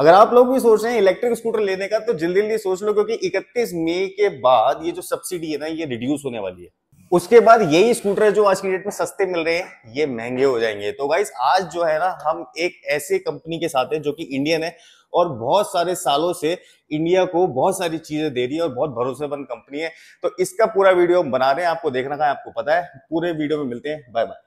अगर आप लोग भी सोच रहे हैं इलेक्ट्रिक स्कूटर लेने का तो जल्दी जल्दी सोच लो क्योंकि 31 मई के बाद ये जो सब्सिडी है ना ये रिड्यूस होने वाली है उसके बाद यही स्कूटर जो आज की डेट में सस्ते मिल रहे हैं ये महंगे हो जाएंगे तो भाई आज जो है ना हम एक ऐसे कंपनी के साथ है जो कि इंडियन है और बहुत सारे सालों से इंडिया को बहुत सारी चीजें दे रही है और बहुत भरोसेमंद कंपनी है तो इसका पूरा वीडियो हम बना रहे हैं आपको देखना का है आपको पता है पूरे वीडियो में मिलते हैं बाय बाय